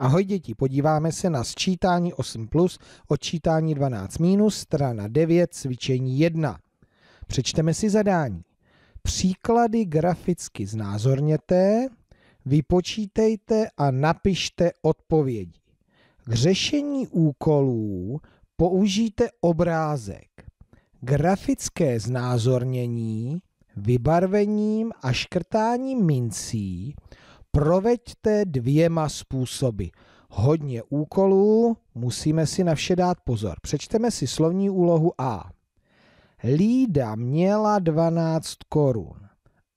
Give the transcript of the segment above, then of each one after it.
Ahoj děti, podíváme se na sčítání 8 plus, odčítání 12 minus, strana 9, cvičení 1. Přečteme si zadání. Příklady graficky znázorněte, vypočítejte a napište odpovědi. K řešení úkolů použijte obrázek. Grafické znázornění vybarvením a škrtáním mincí proveďte dvěma způsoby. Hodně úkolů, musíme si na vše dát pozor. Přečteme si slovní úlohu A. Lída měla 12 korun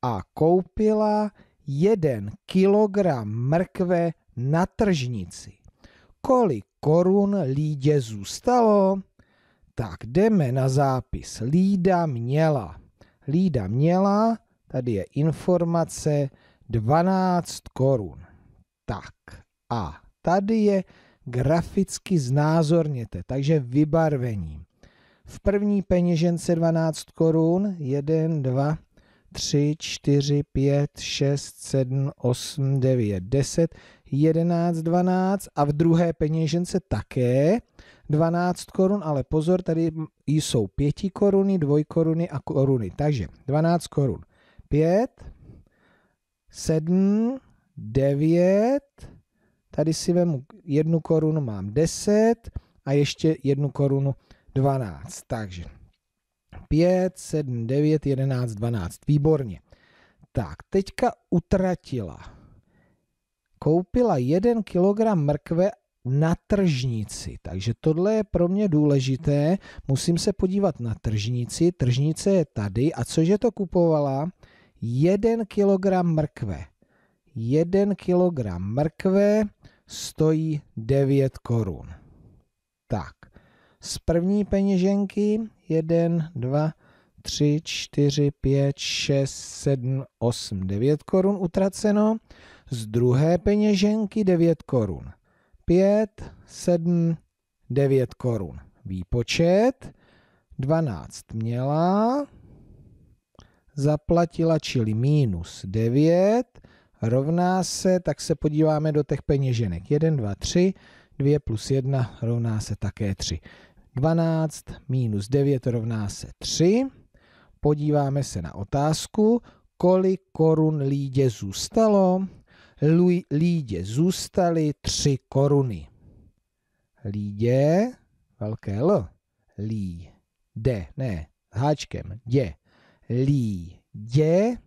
a koupila 1 kilogram mrkve na tržnici. Kolik korun Lídě zůstalo? Tak jdeme na zápis. Lída měla. Lída měla Tady je informace 12 korun. Tak a tady je graficky znázorněte, takže vybarvení. V první peněžence 12 korun, 1, 2, 3, 4, 5, 6, 7, 8, 9, 10, 11, 12 a v druhé peněžence také 12 korun, ale pozor, tady jsou 5 koruny, 2 koruny a koruny, takže 12 korun pět, sedm, devět, tady si vemu jednu korunu, mám deset a ještě jednu korunu dvanáct. Takže pět, sedm, devět, jedenáct, dvanáct, Výborně. Tak, teďka utratila. Koupila jeden kilogram mrkve na tržnici. Takže tohle je pro mě důležité. Musím se podívat na tržnici. Tržnice je tady. A cože to kupovala? 1 kg mrkve. 1 kg mrkve stojí 9 korun. Tak, z první peněženky 1, 2, 3, 4, 5, 6, 7, 8, 9 korun utraceno. Z druhé peněženky 9 korun. 5, 7, 9 korun. Výpočet 12 měla, zaplatila, čili minus 9, rovná se, tak se podíváme do těch peněženek. 1, 2, 3, 2 plus 1 rovná se také 3. 12 minus 9 rovná se 3. Podíváme se na otázku, kolik korun lídě zůstalo? Lídě zůstaly 3 koruny. Lídě, velké L, lí, lídě, ne, háčkem, dě lidě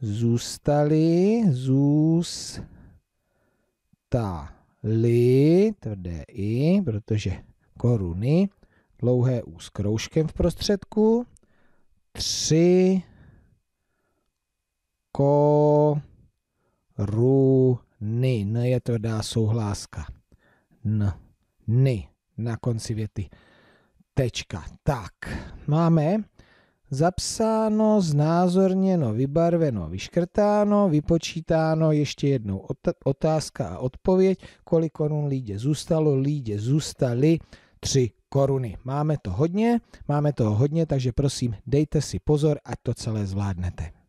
zůstali, zůstali, tvrdé i, protože koruny, dlouhé U s kroužkem v prostředku, tři koruny, n je tvrdá souhláska, n, ny na konci věty. Tečka. Tak, máme zapsáno, znázorněno, vybarveno, vyškrtáno, vypočítáno, ještě jednou otázka a odpověď, kolik korun lídě zůstalo, lídě zůstaly 3 koruny. Máme to hodně, máme toho hodně, takže prosím dejte si pozor, ať to celé zvládnete.